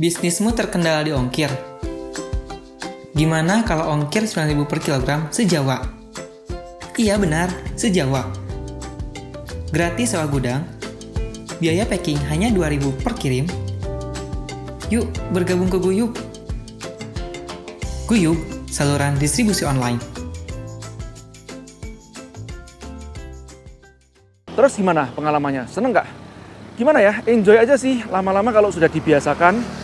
Bisnismu terkendala di ongkir. Gimana kalau ongkir 9000 per kilogram sejawa? Iya benar, sejawa. Gratis sewa gudang, biaya packing hanya 2000 per kirim. Yuk, bergabung ke Guyub. Guyub, saluran distribusi online. Terus gimana pengalamannya? Seneng nggak? Gimana ya? Enjoy aja sih. Lama-lama kalau sudah dibiasakan,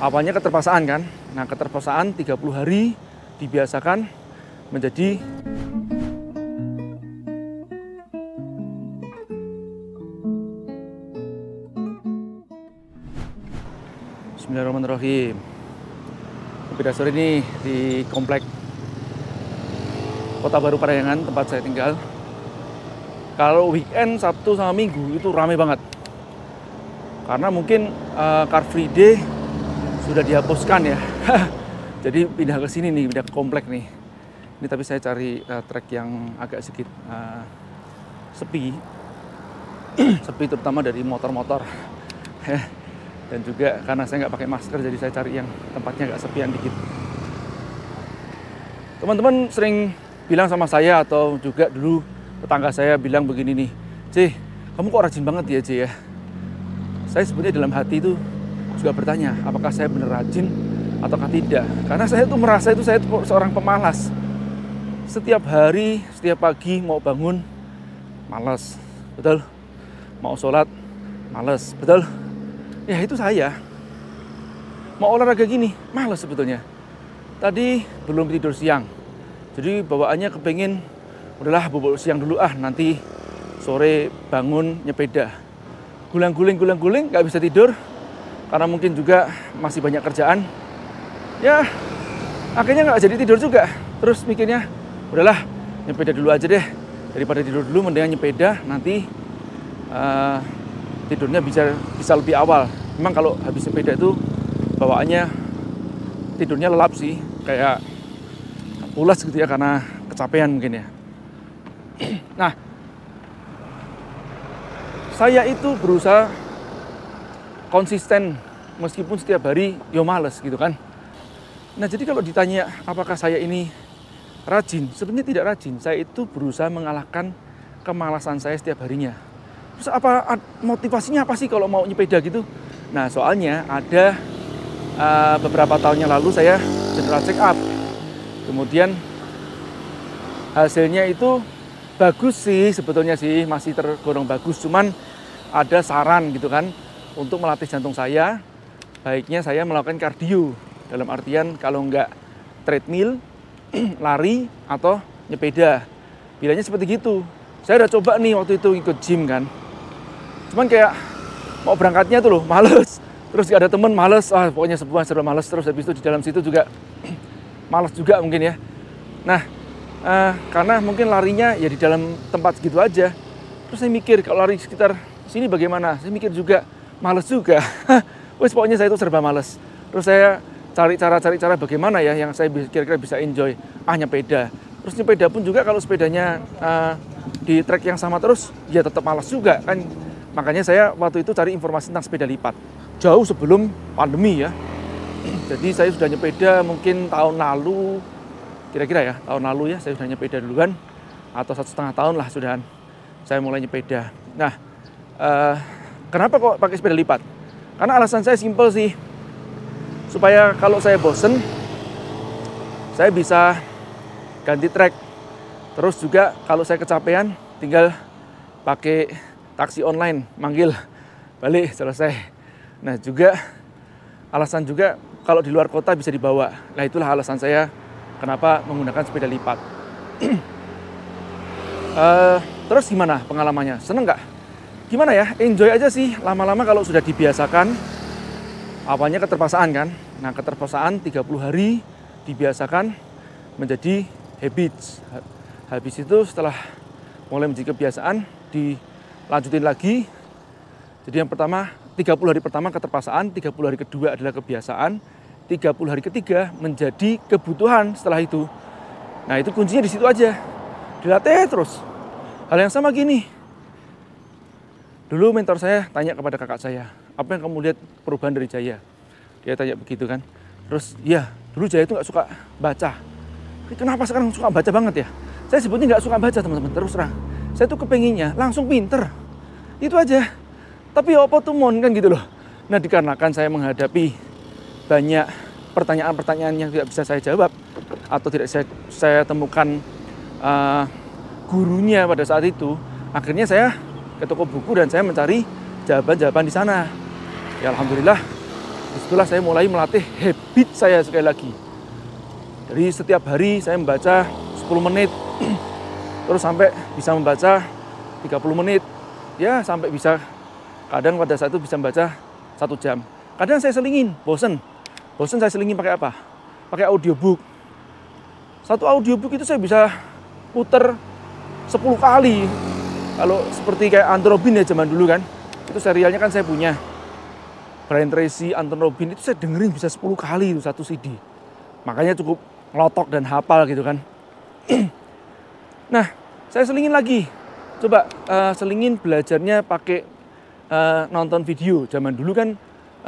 awalnya keterpaksaan kan. Nah keterpaksaan 30 hari dibiasakan menjadi Bismillahirrahmanirrahim. Pada sore ini di komplek Kota Baru Parayangan tempat saya tinggal. Kalau weekend Sabtu sama Minggu itu ramai banget. Karena mungkin uh, Car Free Day sudah dihapuskan ya. Jadi pindah ke sini nih, pindah ke komplek nih. Ini tapi saya cari uh, trek yang agak sedikit uh, sepi, sepi terutama dari motor-motor. Dan juga karena saya nggak pakai masker, jadi saya cari yang tempatnya agak sepian dikit. Teman-teman sering bilang sama saya atau juga dulu tetangga saya bilang begini nih, Cih, kamu kok rajin banget ya, Cih ya? Saya sebenarnya dalam hati itu juga bertanya apakah saya benar rajin ataukah tidak. Karena saya itu merasa itu saya itu seorang pemalas. Setiap hari, setiap pagi mau bangun malas, betul? Mau sholat malas, betul? Ya itu saya. Mau olahraga gini, malas sebetulnya. Tadi belum tidur siang. Jadi bawaannya kepengen, udahlah bobok siang dulu ah, nanti sore bangun nyepeda. guling guling guling guling nggak bisa tidur, karena mungkin juga masih banyak kerjaan ya akhirnya nggak jadi tidur juga terus mikirnya udahlah nyepeda dulu aja deh daripada tidur dulu mendingan nyepeda nanti uh, tidurnya bisa bisa lebih awal memang kalau habis sepeda itu bawaannya tidurnya lelap sih kayak pulas gitu ya karena kecapean mungkin ya nah saya itu berusaha konsisten meskipun setiap hari yo males gitu kan. Nah jadi kalau ditanya apakah saya ini rajin, sebenarnya tidak rajin. Saya itu berusaha mengalahkan kemalasan saya setiap harinya. Terus apa motivasinya apa sih kalau mau nyepeda gitu? Nah soalnya ada uh, beberapa tahunnya lalu saya general check up. Kemudian hasilnya itu bagus sih sebetulnya sih masih tergolong bagus cuman ada saran gitu kan untuk melatih jantung saya, baiknya saya melakukan kardio. Dalam artian kalau enggak treadmill, lari, atau nyepeda. Bilangnya seperti gitu. Saya udah coba nih waktu itu ikut gym kan. Cuman kayak mau berangkatnya tuh loh, males. Terus gak ada temen, males. Ah, pokoknya sebuah seru males. Terus habis itu di dalam situ juga males juga mungkin ya. Nah, uh, karena mungkin larinya ya di dalam tempat segitu aja. Terus saya mikir kalau lari sekitar sini bagaimana? Saya mikir juga males juga. Wes pokoknya saya itu serba males. Terus saya cari cara cari cara bagaimana ya yang saya kira-kira bisa enjoy. Ah nyepeda. Terus nyepeda pun juga kalau sepedanya uh, di trek yang sama terus ya tetap males juga kan. Makanya saya waktu itu cari informasi tentang sepeda lipat. Jauh sebelum pandemi ya. Jadi saya sudah nyepeda mungkin tahun lalu kira-kira ya tahun lalu ya saya sudah nyepeda duluan atau satu setengah tahun lah sudahan saya mulai nyepeda. Nah, uh, Kenapa kok pakai sepeda lipat? Karena alasan saya simple sih. Supaya kalau saya bosen, saya bisa ganti trek. Terus juga kalau saya kecapean, tinggal pakai taksi online, manggil, balik, selesai. Nah juga alasan juga kalau di luar kota bisa dibawa. Nah itulah alasan saya kenapa menggunakan sepeda lipat. uh, terus gimana pengalamannya? Seneng nggak? gimana ya, enjoy aja sih. Lama-lama kalau sudah dibiasakan, awalnya keterpaksaan kan. Nah, keterpaksaan 30 hari dibiasakan menjadi habits. Habis itu setelah mulai menjadi kebiasaan, dilanjutin lagi. Jadi yang pertama, 30 hari pertama keterpaksaan, 30 hari kedua adalah kebiasaan, 30 hari ketiga menjadi kebutuhan setelah itu. Nah itu kuncinya di situ aja. Dilatih terus. Hal yang sama gini, Dulu mentor saya tanya kepada kakak saya, apa yang kamu lihat perubahan dari Jaya? Dia tanya begitu kan. Terus, ya dulu Jaya itu nggak suka baca. Kenapa sekarang suka baca banget ya? Saya sebutnya nggak suka baca teman-teman, terus terang. Saya tuh kepenginnya langsung pinter. Itu aja. Tapi apa tuh mon kan gitu loh. Nah dikarenakan saya menghadapi banyak pertanyaan-pertanyaan yang tidak bisa saya jawab atau tidak saya, saya temukan uh, gurunya pada saat itu, akhirnya saya ke toko buku dan saya mencari jawaban-jawaban di sana. Ya Alhamdulillah, disitulah saya mulai melatih habit saya sekali lagi. Jadi setiap hari saya membaca 10 menit, terus sampai bisa membaca 30 menit, ya sampai bisa kadang pada saat itu bisa membaca satu jam. Kadang saya selingin, bosen. Bosen saya selingin pakai apa? Pakai audiobook. Satu audiobook itu saya bisa puter 10 kali, kalau seperti kayak Anton Robin ya zaman dulu kan, itu serialnya kan saya punya. Brian Tracy, Anton Robin itu saya dengerin bisa 10 kali itu satu CD. Makanya cukup ngelotok dan hafal gitu kan. nah, saya selingin lagi. Coba uh, selingin belajarnya pakai uh, nonton video. Zaman dulu kan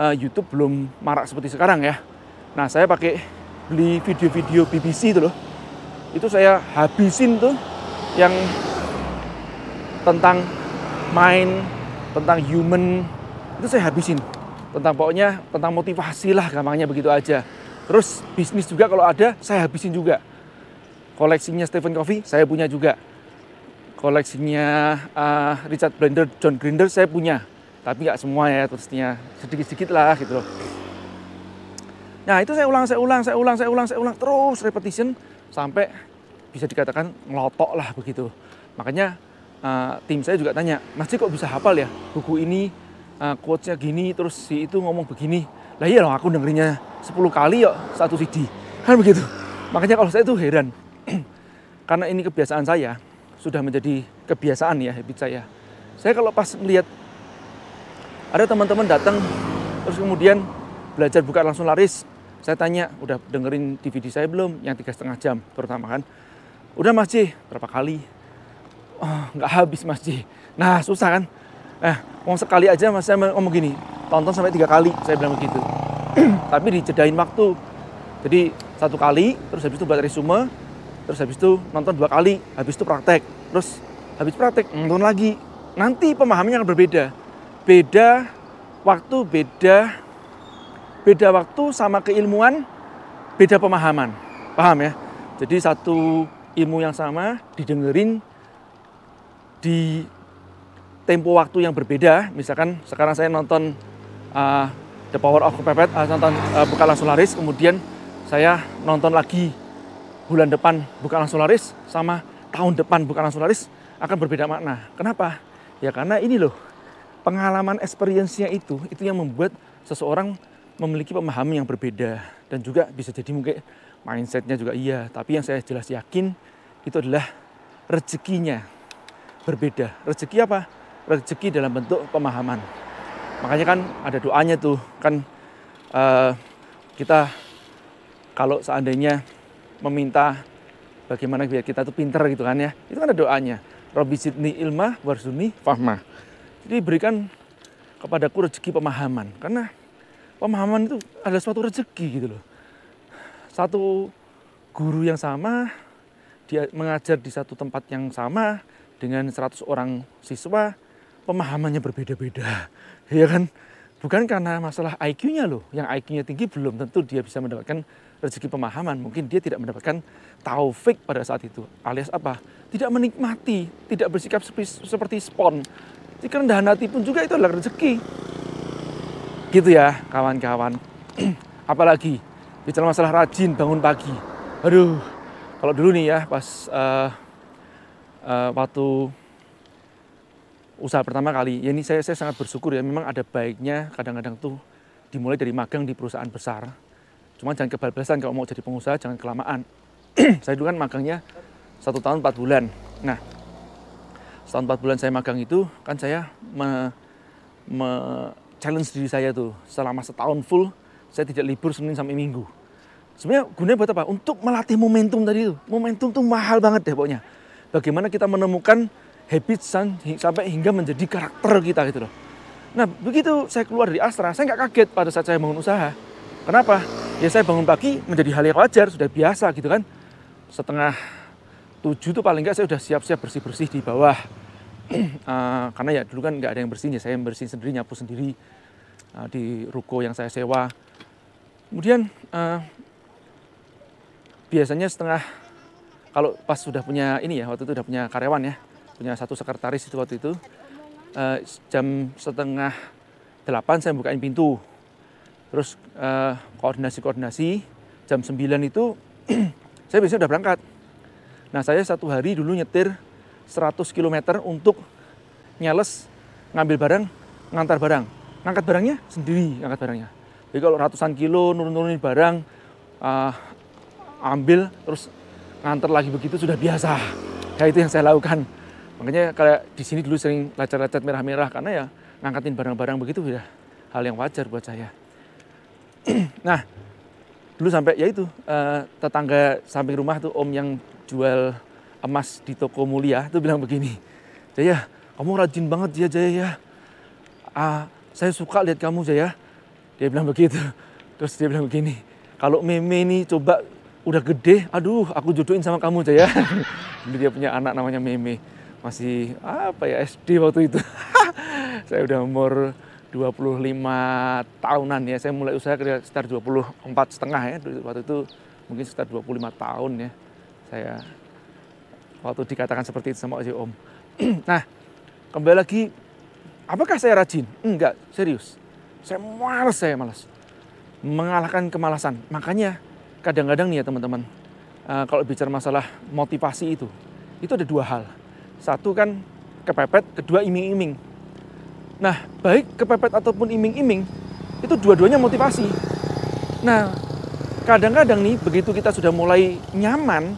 uh, YouTube belum marak seperti sekarang ya. Nah, saya pakai beli video-video BBC itu loh. Itu saya habisin tuh yang tentang mind, tentang human, itu saya habisin. Tentang pokoknya, tentang motivasi lah gampangnya begitu aja. Terus bisnis juga kalau ada, saya habisin juga. Koleksinya Stephen Covey, saya punya juga. Koleksinya uh, Richard Blender, John Grinder, saya punya. Tapi nggak semua ya, terusnya sedikit-sedikit lah gitu loh. Nah itu saya ulang, saya ulang, saya ulang, saya ulang, saya ulang terus repetition sampai bisa dikatakan ngelotok lah begitu. Makanya Eh, tim saya juga tanya, Mas kok bisa hafal ya buku ini, uh, quotes-nya gini, terus si itu ngomong begini. Lah iya loh aku dengerinnya 10 kali yuk satu CD. Kan begitu. Makanya kalau saya itu heran. Karena ini kebiasaan saya, sudah menjadi kebiasaan ya habit saya. Saya kalau pas melihat ada teman-teman datang terus kemudian belajar buka langsung laris, saya tanya, udah dengerin DVD saya belum? Yang tiga setengah jam terutama kan. Udah masih berapa kali? Ah, nggak habis Mas Ji. Nah, susah kan? Nah, mau sekali aja Mas saya ngomong begini, tonton sampai tiga kali, saya bilang begitu. Tapi dicedain waktu. Jadi satu kali, terus habis itu buat resume, terus habis itu nonton dua kali, habis itu praktek. Terus habis praktek, nonton lagi. Nanti pemahamannya akan berbeda. Beda waktu, beda beda waktu sama keilmuan, beda pemahaman. Paham ya? Jadi satu ilmu yang sama didengerin di tempo waktu yang berbeda, misalkan sekarang saya nonton uh, The Power of Kepepet, uh, ah, nonton uh, ah, Bukalan Solaris, kemudian saya nonton lagi bulan depan Bukalan Solaris sama tahun depan Bukalan Solaris akan berbeda makna. Kenapa? Ya karena ini loh, pengalaman experience-nya itu, itu yang membuat seseorang memiliki pemahaman yang berbeda. Dan juga bisa jadi mungkin mindset-nya juga iya. Tapi yang saya jelas yakin, itu adalah rezekinya berbeda. Rezeki apa? Rezeki dalam bentuk pemahaman. Makanya kan ada doanya tuh, kan uh, kita kalau seandainya meminta bagaimana biar kita tuh pinter gitu kan ya, itu kan ada doanya. Robi Sidni Ilma warzuni fahma Jadi berikan kepadaku rezeki pemahaman. Karena pemahaman itu adalah suatu rezeki gitu loh. Satu guru yang sama, dia mengajar di satu tempat yang sama, dengan 100 orang siswa pemahamannya berbeda-beda ya kan bukan karena masalah IQ-nya loh yang IQ-nya tinggi belum tentu dia bisa mendapatkan rezeki pemahaman mungkin dia tidak mendapatkan taufik pada saat itu alias apa tidak menikmati tidak bersikap seperti spon jika rendahan hati pun juga itu adalah rezeki gitu ya kawan-kawan apalagi bicara masalah rajin bangun pagi aduh kalau dulu nih ya pas uh, uh, waktu usaha pertama kali, ya ini saya, saya sangat bersyukur ya, memang ada baiknya kadang-kadang tuh dimulai dari magang di perusahaan besar. Cuma jangan kebal-balasan kalau mau jadi pengusaha, jangan kelamaan. saya dulu kan magangnya satu tahun empat bulan. Nah, setahun empat bulan saya magang itu, kan saya me, me challenge diri saya tuh. Selama setahun full, saya tidak libur Senin sampai Minggu. Sebenarnya gunanya buat apa? Untuk melatih momentum tadi itu. Momentum tuh mahal banget deh pokoknya bagaimana kita menemukan habit sampai hingga menjadi karakter kita gitu loh. Nah begitu saya keluar dari Astra, saya nggak kaget pada saat saya bangun usaha. Kenapa? Ya saya bangun pagi menjadi hal yang wajar, sudah biasa gitu kan. Setengah tujuh itu paling nggak saya sudah siap-siap bersih-bersih di bawah. uh, karena ya dulu kan nggak ada yang bersihin, ya saya yang bersih sendiri, nyapu sendiri uh, di ruko yang saya sewa. Kemudian uh, biasanya setengah kalau pas sudah punya ini ya waktu itu sudah punya karyawan ya punya satu sekretaris itu waktu itu uh, jam setengah delapan saya bukain pintu terus uh, eh, koordinasi koordinasi jam sembilan itu saya biasanya sudah berangkat nah saya satu hari dulu nyetir 100 km untuk nyales ngambil barang ngantar barang ngangkat barangnya sendiri ngangkat barangnya jadi kalau ratusan kilo nurun-nurunin barang uh, ambil terus nganter lagi begitu sudah biasa. Ya itu yang saya lakukan. Makanya kayak di sini dulu sering lacet-lacet merah-merah karena ya ngangkatin barang-barang begitu sudah hal yang wajar buat saya. nah, dulu sampai ya itu uh, tetangga samping rumah tuh om yang jual emas di toko mulia itu bilang begini, Jaya, kamu rajin banget ya Jaya ya. Ah, saya suka lihat kamu Jaya. Dia bilang begitu. Terus dia bilang begini, kalau meme ini coba udah gede, aduh aku jodohin sama kamu aja ya. Dulu dia punya anak namanya Meme. Masih apa ya SD waktu itu. saya udah umur 25 tahunan ya. Saya mulai usaha kira sekitar 24 setengah ya. Waktu itu mungkin sekitar 25 tahun ya. Saya waktu dikatakan seperti itu sama si Om. nah, kembali lagi apakah saya rajin? Enggak, serius. Saya malas, saya malas. Mengalahkan kemalasan. Makanya kadang-kadang nih ya teman-teman, uh, kalau bicara masalah motivasi itu, itu ada dua hal. Satu kan kepepet, kedua iming-iming. Nah, baik kepepet ataupun iming-iming, itu dua-duanya motivasi. Nah, kadang-kadang nih begitu kita sudah mulai nyaman,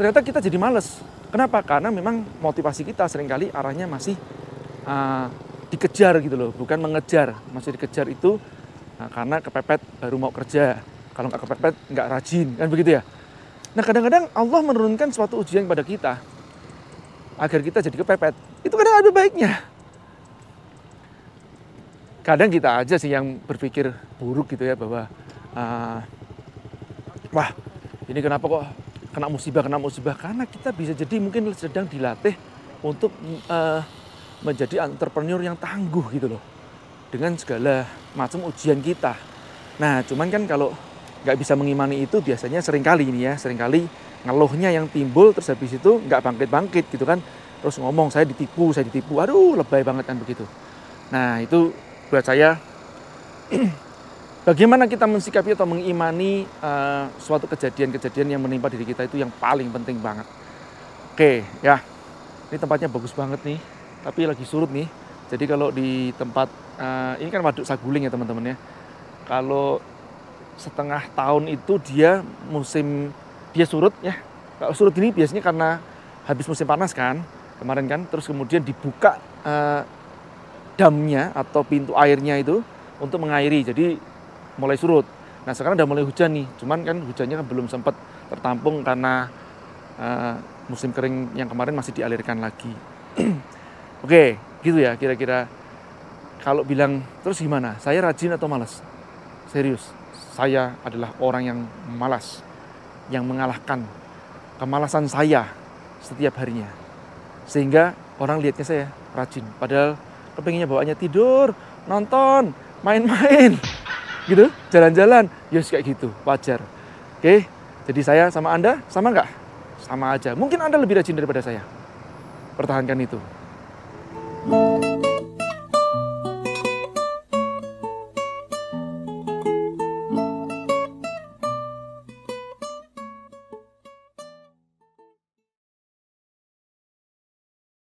ternyata kita jadi males. Kenapa? Karena memang motivasi kita seringkali arahnya masih uh, dikejar gitu loh, bukan mengejar. Masih dikejar itu uh, karena kepepet baru mau kerja, kalau nggak kepepet, nggak rajin, kan begitu ya. Nah kadang-kadang Allah menurunkan suatu ujian kepada kita agar kita jadi kepepet. Itu kadang ada baiknya. Kadang kita aja sih yang berpikir buruk gitu ya bahwa uh, wah ini kenapa kok kena musibah kena musibah karena kita bisa jadi mungkin sedang dilatih untuk uh, menjadi entrepreneur yang tangguh gitu loh dengan segala macam ujian kita. Nah, cuman kan kalau nggak bisa mengimani itu biasanya seringkali ini ya seringkali ngeluhnya yang timbul terus habis itu nggak bangkit bangkit gitu kan terus ngomong saya ditipu saya ditipu aduh lebay banget kan begitu nah itu buat saya bagaimana kita mensikapi atau mengimani uh, suatu kejadian-kejadian yang menimpa diri kita itu yang paling penting banget oke ya ini tempatnya bagus banget nih tapi lagi surut nih jadi kalau di tempat uh, ini kan waduk saguling ya teman-teman ya kalau setengah tahun itu dia musim dia surut ya. Kalau surut ini biasanya karena habis musim panas kan kemarin kan, terus kemudian dibuka eh, damnya atau pintu airnya itu untuk mengairi. Jadi mulai surut. Nah sekarang udah mulai hujan nih, cuman kan hujannya kan belum sempat tertampung karena eh, musim kering yang kemarin masih dialirkan lagi. Oke, gitu ya kira-kira. Kalau bilang terus gimana? Saya rajin atau malas? Serius saya adalah orang yang malas, yang mengalahkan kemalasan saya setiap harinya. Sehingga orang lihatnya saya rajin, padahal kepinginnya bawaannya tidur, nonton, main-main, gitu, jalan-jalan, yos kayak gitu, wajar. Oke, jadi saya sama Anda sama nggak? Sama aja. Mungkin Anda lebih rajin daripada saya. Pertahankan itu.